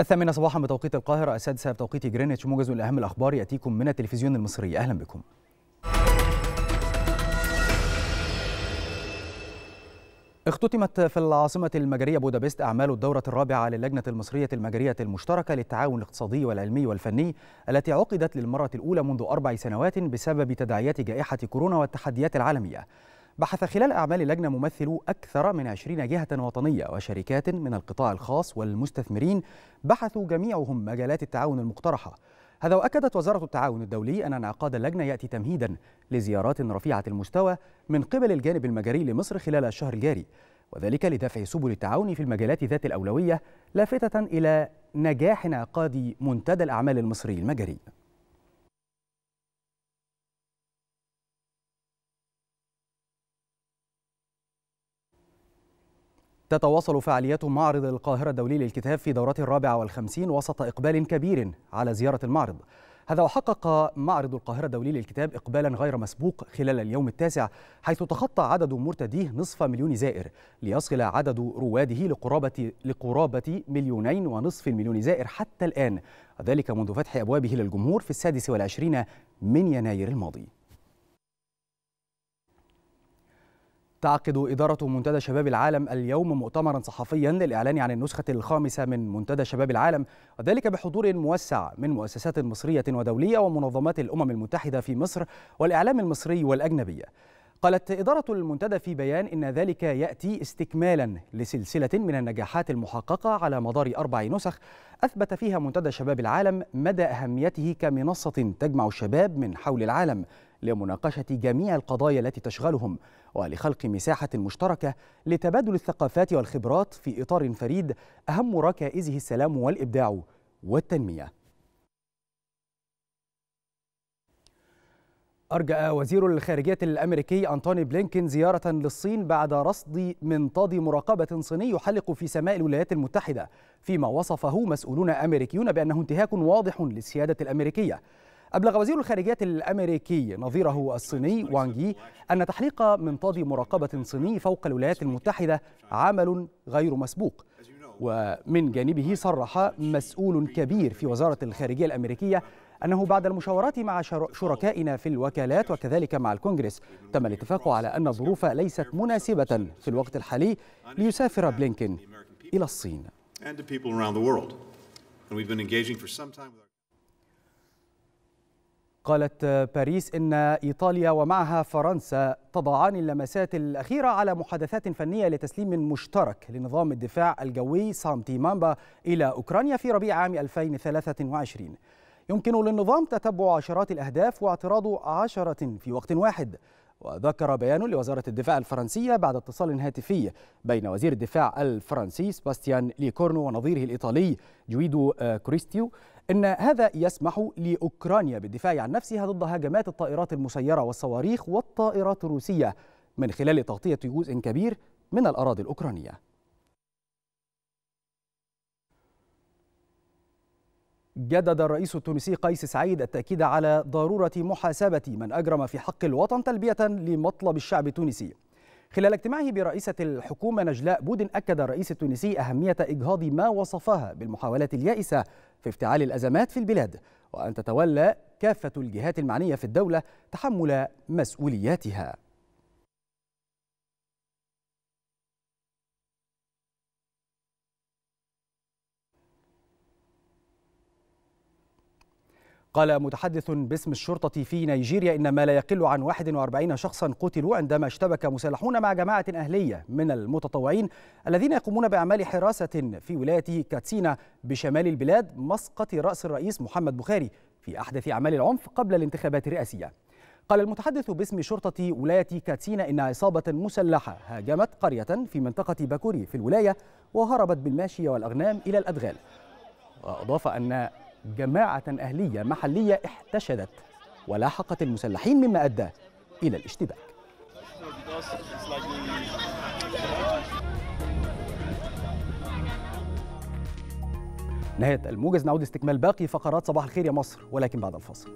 الثامنة صباحا بتوقيت القاهرة السادسة بتوقيت جرينتش موجز من أهم الأخبار يأتيكم من التلفزيون المصري أهلا بكم اختتمت في العاصمة المجرية بودابست أعمال الدورة الرابعة للجنة المصرية المجرية المشتركة للتعاون الاقتصادي والعلمي والفني التي عقدت للمرة الأولى منذ أربع سنوات بسبب تداعيات جائحة كورونا والتحديات العالمية بحث خلال أعمال اللجنة ممثلو أكثر من 20 جهة وطنية وشركات من القطاع الخاص والمستثمرين بحثوا جميعهم مجالات التعاون المقترحة هذا وأكدت وزارة التعاون الدولي أن انعقاد اللجنة يأتي تمهيدا لزيارات رفيعة المستوى من قبل الجانب المجري لمصر خلال الشهر الجاري وذلك لدفع سبل التعاون في المجالات ذات الأولوية لافتة إلى نجاح انعقاد منتدى الأعمال المصري المجري تتواصل فعاليات معرض القاهرة الدولي للكتاب في دورته الرابعة والخمسين وسط إقبال كبير على زيارة المعرض هذا وحقق معرض القاهرة الدولي للكتاب إقبالا غير مسبوق خلال اليوم التاسع حيث تخطى عدد مرتديه نصف مليون زائر ليصل عدد رواده لقرابة, لقرابة مليونين ونصف المليون زائر حتى الآن ذلك منذ فتح أبوابه للجمهور في السادس والعشرين من يناير الماضي تعقد إدارة منتدى شباب العالم اليوم مؤتمرا صحفيا للإعلان عن النسخة الخامسة من منتدى شباب العالم وذلك بحضور موسع من مؤسسات مصرية ودولية ومنظمات الأمم المتحدة في مصر والإعلام المصري والأجنبية قالت إدارة المنتدى في بيان إن ذلك يأتي استكمالا لسلسلة من النجاحات المحققة على مدار أربع نسخ أثبت فيها منتدى شباب العالم مدى أهميته كمنصة تجمع الشباب من حول العالم لمناقشه جميع القضايا التي تشغلهم ولخلق مساحه مشتركه لتبادل الثقافات والخبرات في اطار فريد اهم ركائزه السلام والابداع والتنميه أرجأ وزير الخارجية الأمريكي أنتوني بلينكين زيارة للصين بعد رصد منطاد مراقبة صيني يحلق في سماء الولايات المتحدة فيما وصفه مسؤولون أمريكيون بأنه انتهاك واضح للسيادة الأمريكية أبلغ وزير الخارجية الأمريكي نظيره الصيني وانجي أن تحليق منطاد مراقبة صيني فوق الولايات المتحدة عمل غير مسبوق ومن جانبه صرح مسؤول كبير في وزارة الخارجية الأمريكية أنه بعد المشاورات مع شركائنا في الوكالات وكذلك مع الكونغرس تم الاتفاق على أن الظروف ليست مناسبة في الوقت الحالي ليسافر بلينكين إلى الصين. قالت باريس إن إيطاليا ومعها فرنسا تضعان اللمسات الأخيرة على محادثات فنية لتسليم مشترك لنظام الدفاع الجوي سامتي مامبا إلى أوكرانيا في ربيع عام 2023 يمكن للنظام تتبع عشرات الأهداف واعتراض عشرة في وقت واحد وذكر بيان لوزارة الدفاع الفرنسية بعد اتصال هاتفي بين وزير الدفاع الفرنسي سباستيان ليكورنو ونظيره الإيطالي جويدو كريستيو أن هذا يسمح لأوكرانيا بالدفاع عن نفسها ضد هجمات الطائرات المسيرة والصواريخ والطائرات الروسية من خلال تغطية جزء كبير من الأراضي الأوكرانية جدد الرئيس التونسي قيس سعيد التأكيد على ضرورة محاسبة من أجرم في حق الوطن تلبية لمطلب الشعب التونسي خلال اجتماعه برئيسة الحكومة نجلاء بودن أكد الرئيس التونسي أهمية إجهاض ما وصفها بالمحاولات اليائسة في افتعال الأزمات في البلاد وأن تتولى كافة الجهات المعنية في الدولة تحمل مسؤولياتها قال متحدث باسم الشرطة في نيجيريا إن ما لا يقل عن 41 شخصا قتلوا عندما اشتبك مسلحون مع جماعة أهلية من المتطوعين الذين يقومون بأعمال حراسة في ولاية كاتسينا بشمال البلاد مسقط رأس الرئيس محمد بخاري في أحدث أعمال العنف قبل الانتخابات الرئاسية قال المتحدث باسم شرطة ولاية كاتسينا إن عصابة مسلحة هاجمت قرية في منطقة باكوري في الولاية وهربت بالماشية والأغنام إلى الأدغال وأضاف أن جماعة أهلية محلية احتشدت ولاحقت المسلحين مما أدى إلى الاشتباك نهاية الموجز نعود استكمال باقي فقرات صباح الخير يا مصر ولكن بعد الفاصل